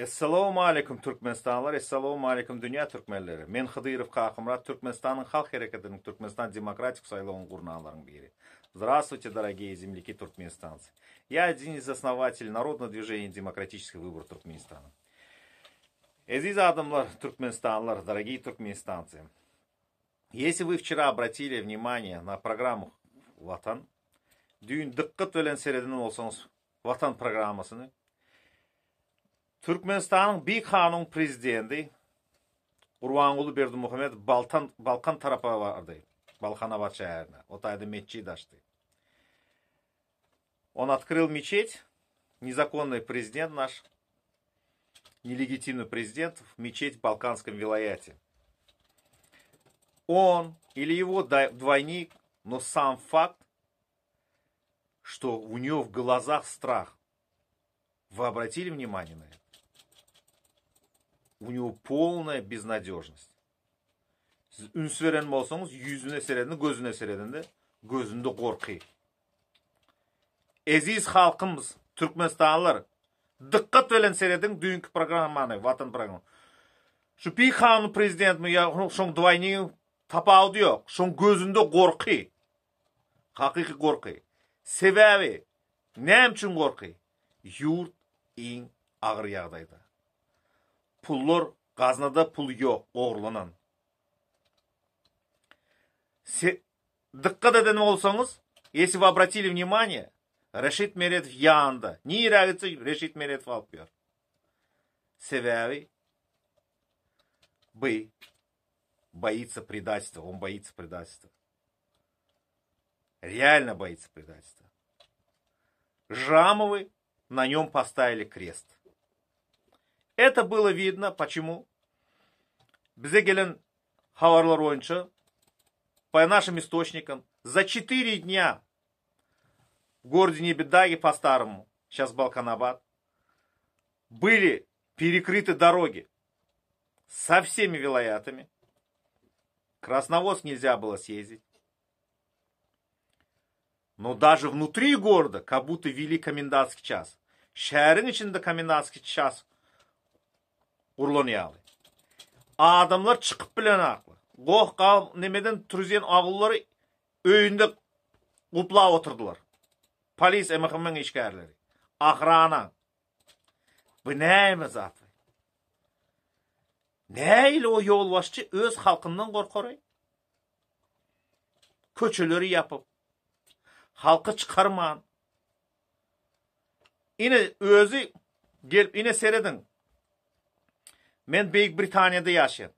Assalomu alaykum Turkmanistonlar, assalomu alaykum dunyo turkmenlari. Мен Xidirov Qahimrat Turkmanistanning xalq harakatining Turkmanistan демократик saylovining gurnalarini biri. Здравствуйте, дорогие земляки туркменистанцы. Я один из основателей Народного движения демократический выбор Туркменистана. Эзиз адамлар, туркменистанлар, дорогие туркменистанцы. Если вы вчера обратили внимание на программу Ватан, дюйн дыккат өлен середин олсаңыз, Ватан программасыны, Türkmenistan'ın bir kanun prezidenti Urvangulu Berdi Muhammed Balkan, Balkan tarafa vardı. Балханабад шәһәренә. Отайды мечеть ашты. Он открыл мечеть. Незаконный президент наш, нелегитимный президент в мечеть в Балканском вилаяте. Он или его двойник, но сам факт, что у него в глазах страх. Вы обратили внимание на это? у него полная безнадежность сіз үнсіз болсаңыз жүзіне середін көзіне середін де көзінде қорқи әзиз халқымыз түркменстанлар дыққат велен середің дүйінкі программаны ватан программа шупи хан президент шоң двойни тапауды жоқ шоң көзінде қорқи хақиқи қорқи себебі не үшін қорқи юрт ең ағыр жағдайда pullar gaznada pul yok oğurlanan. Se Dikkat eden если вы обратили внимание, Решит Меретов yandı. Niye rəğitçi Решит Меретов alıyor? Sebebi бы боится предательства. Он боится предательства. Реально боится предательства. Жамовы на нем поставили крест. Это было видно. Почему? Бзегелен gelen по нашим источникам, за 4 дня в городе Небедаги по-старому, сейчас Балканабад, были перекрыты дороги со всеми вилоятами. Красновоз нельзя было съездить. Но даже внутри города как будто вели комендантский час. Шәрін до комендантский час – ұрлон яғли адамлар чыгып билен аклы кох кам немеден турзен агуллар үйүндө уплап отурдулар полиция мхмнын ишкерлери охрана бу нееме зат нейли о жолбашчы өз халкымдан коркорой көчөлөр япып халкы чыгарман Ене өзі келип ине середиң Мен Бейк Британияда яшен.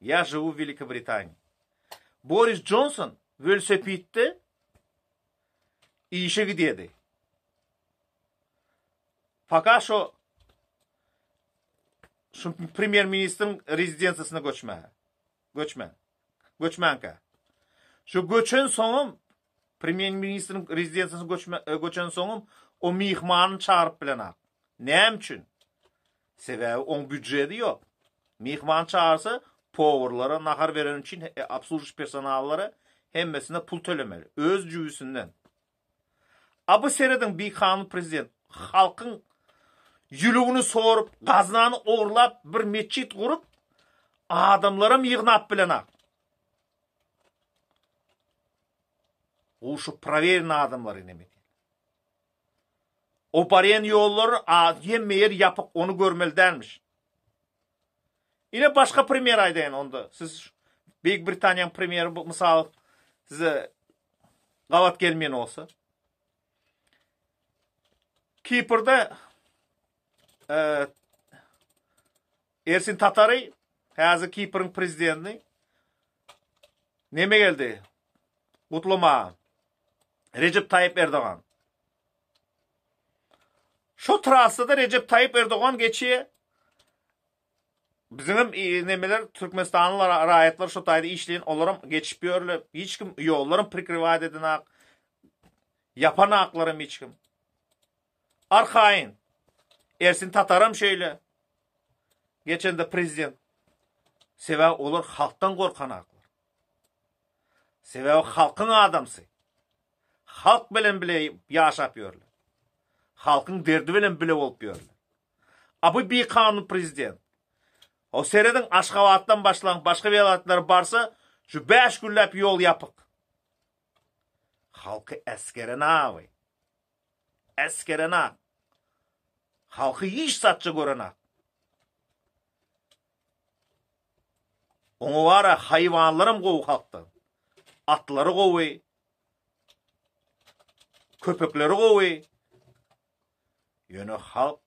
Я живу в Великобритании. Борис Джонсон вөлсе питті и еще гдеды. Пока шо премьер-министр резиденциясына гочмэ. Гочмэ. Гочмэнка. Шо гочен соңым премьер-министр резиденциясына гочмэ. Гочен соңым о мейхманын чарып пленар. Sebebi оң бюджеті жоқ мехман çağırsa, powerlara, nahar verən үшін e, absuluş personallara pul Өз o'z cüvüsündən. Abı seredin президент kanun prezident. Halkın yulug'ini so'rib бір o'g'irlab bir meçit kurup, adamlara mığnap bilenak. Uşu проверенный odamlar Опарен йолыр а ем мейір япык оны көрмелдәрміш. Ине башқа пример айдайын онды. Сіз Бейк Британиян премьер мысал, сізі ғалат келмен осы. Кипрда ә, Ерсин Татары, әзі Кипрын президенті, неме келді? Құтлыма, Режіп Тайып Эрдоған. Şu trasıda Recep Tayyip Erdoğan geçiyor. Bizim e, nemeler Türkmenistanlılar rayetler şu tayda işleyin. Onlarım geçip böyle hiç kim yollarım prikrivayet edin hak. Yapan aklarım hiç kim. Arkain. Ersin Tatarım şeyle. Geçen de prezident. Sebep olur halktan korkan aklar, Sebep halkın adamsı. Halk bilen bile yaşap yapıyorlar. halkın derdi bilen bile olup görme. Abu bi kanun prezident. O seredin aşkavatdan başlan başka velatlar barsa şu 5 gülläp yol yapık. Halkı eskere na avi. Eskere na. Halkı hiç satçı görüna. Onu var ya hayvanlarım kovu kalktı. Atları kovu. Köpekleri kovu. Yönü halk,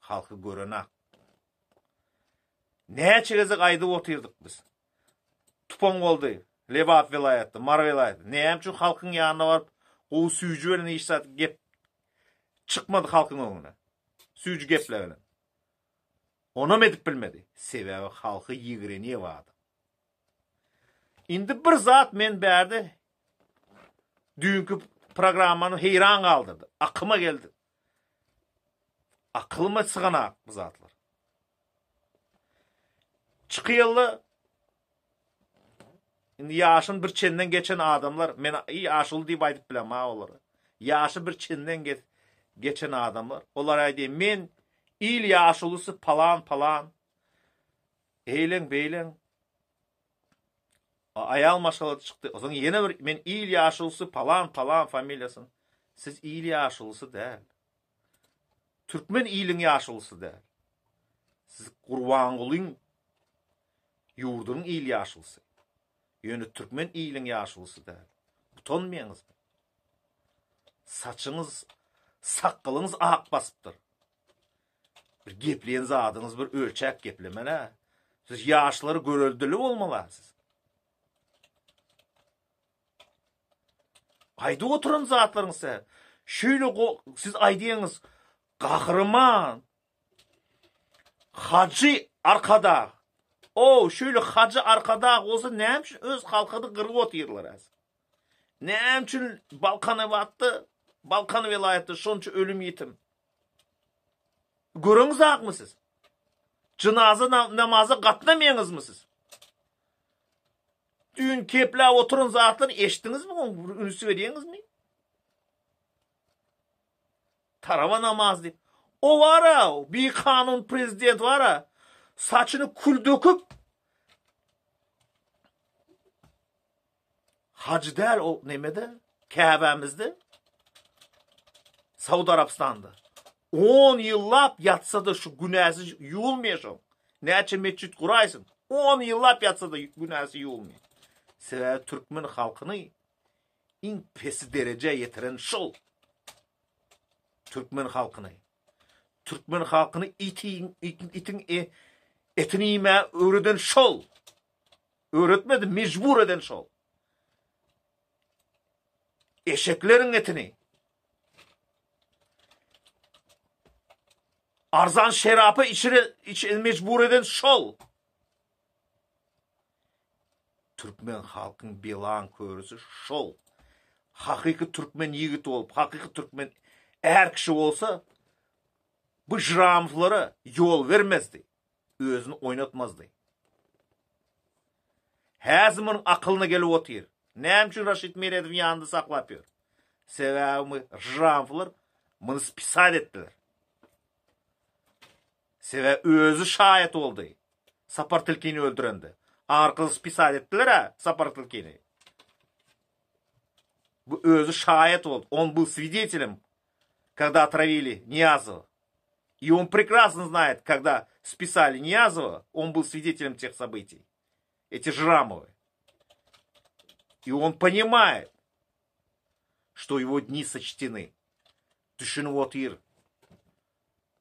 halkı görenak. Näçe aydı otyrdyk biz. Tupon boldy. Levat vilayatda, Mar vilayatda. Näme üçin halkyň ýanyna baryp gowy süýji bilen iş sat gep çykmady halkyň öňüne. Süýji geple bilen. Ona medip bilmedi. Sebäbi halky ýigreni ýewady. Indi bir zat men berdi. Düňkü programmany heyran galdyrdy. Akıma geldi ақылыма сығанақ біз атылар чықиылы яшын бір ченнен кечен адамлар мен и ашыл деп айтып білем а яшы бір ченнен кечен адамлар олар айды мен ил яшылысы палан палан эйлең бейлең аял машалат чыкты озон мен ил яшылысы палан палан фамилиясын сіз ил яшылысы дәл түркмен иліңе да. сіз құрванғұлың юрдың илі ашылсы ені түркмен иліңе да. бұтон меңіз сачыңыз саққылыңыз ақ басып тұр бір кеплен задыңыз бір өлшәк кеплемен ә сіз яшылар көрөлділі болмаласыз айда отырын сәр сіз шөйлі сіз айдеңіз kahraman. Hacı arkada. O şöyle hacı arkada olsa ne için öz halkını kırıp oturuyorlar az. Ne için Balkan'a vattı? Balkan vilayeti şunca ölüm yetim. Görünüz ak mısınız? siz? namazı namaza katlamayınız mı siz? Düğün keple oturun zaten, eştiniz mi? Ünüsü veriyeniz mi? Tarava namazdı. O var ya bir kanun prezident var ya saçını kul döküp hacı der o nemede Kabe'mizde Saudi Arabistan'da 10 yıllap yatsa da şu günahsız yığılmıyor Ne Neçe meçit kuraysın. 10 yıllap yatsa da günahsız yığılmıyor. Sebebi Türkmen halkını in pesi derece yetiren şol. түркмен халқына түркмен халқыны итің этнимә өріден шол өрөтмеді межбур еден шол эшеклериң этини арзан шерапы ичире ич межбур еден шол түркмен халқың белан көрісі шол хақиқи түркмен егіт болып хақиқи түркмен әр кіші болса бұл жрамфлары жол вермезді, өзіні ойнатмазды қазір мұның ақылына келіп отыр нәм рашид мередов янды сақлап жүр себебі жрамфлар мұны списать еттілер себебі өзі шаят болды сапар тілкені өлтіренді арқылы списать еттілер ә сапар тілкені бұл өзі шаят болды он бұл свидетелем когда отравили Ниязова. И он прекрасно знает, когда списали Ниязова, он был свидетелем тех событий. Эти Жрамовы. И он понимает, что его дни сочтены. Düşün votir.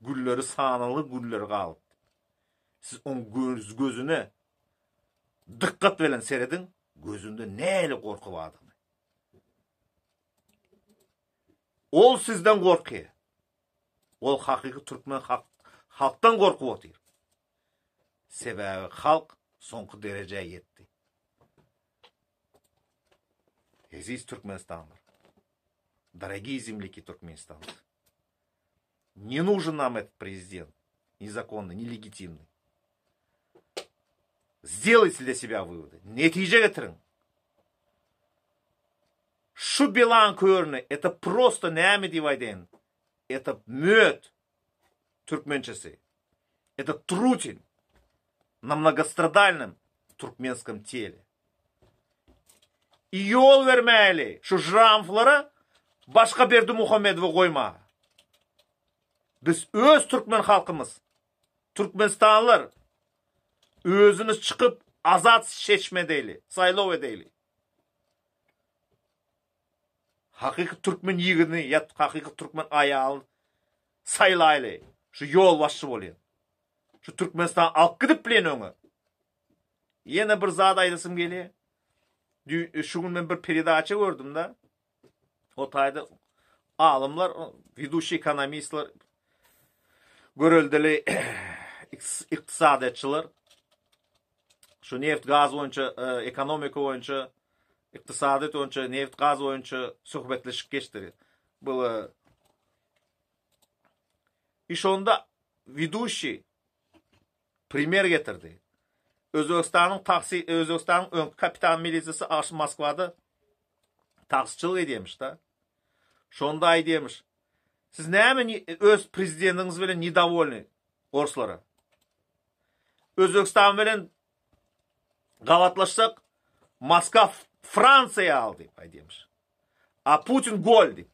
Gülleri sağanalı güller kaldı. Siz onun göz, gözüne dikkat veren seyredin. Gözünde Ол сізден қорқы. Ол хақиқи түркмен хақ, халықтан қорқып отыр. Себебі халық соңғы дәрежеге жетті. Әзиз Түркменстанлар, дорогие земляки Туркменистана, не нужен нам этот президент, незаконный, нелегитимный. Сделайте для себя выводы. Нәтиже кетірің. Şu körne это просто neamedivayden. Это мөт түркменшесі. Это трутень на многострадальном туркменском теле. И вермели, что жрамфлара башка берді Мухаммедова қойма. Біз өз түркмен халқымыз, түркменстанлар өзіміз шығып азат шешме дейлі, сайлау едейлі. Haqiqi türkmen yigini ya haqiqi türkmen ayal saylaýly. Şu ýol başçy bolýar. Şu türkmenistan alyp gidip bilen öňe. Ýene bir zat aýdysym gelýe. Şu gün men bir peredaçy gördüm da. O taýda alymlar, widuşy ekonomistler göreldeli iqtisadçylar. Şu neft gaz boýunça, e, ekonomika boýunça iqtisodiyot bo'yicha нефт газ ойыншы suhbatlashib ketishdi Бұл и ведущий пример кетірді өзбекстанның такси өзбекстанның өңкі капитан милициясы ашы москвада таксичылық етеміш да шонда айтеміш сіз нәмі өз президентіңіз білен недовольный орыслары өзбекстан білен қабатлассақ москва Франция айдемш. А Путин Putin goldi.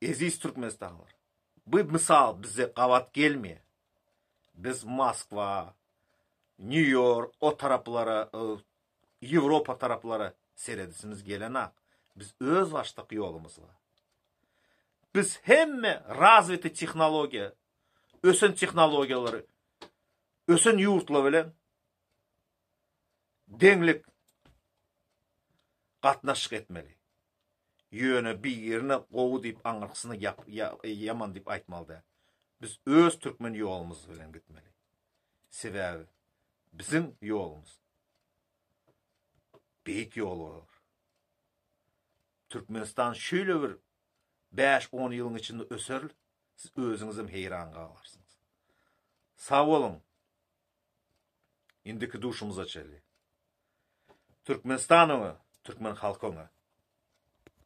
Eziz бар. Бы мысал бізде қабат келме. Біз Москва, Нью-Йорк, о тараплары, э, Европа тараплары середісіміз келен ақ. Біз өз аштық жолымызға Біз хемме развиты технология, өсін технологиялары, өсін юртлы білен, деңлік gatnaşyk etmeli. Yönü bir yerine gowu deyip anırksyny yap, ya, e, yaman deyip aýtmaly Biz öz türkmen ýolumyz bilen gitmeli. Sebäbi bizim yolumuz. beýik ýol bolar. Türkmenistan şöyle bir 5-10 yılın içinde öser, siz özüňizim heýran galarsyňyz. Sag bolun. Indiki duşumuza çeli. Türkmenistan'ı түркмен халқына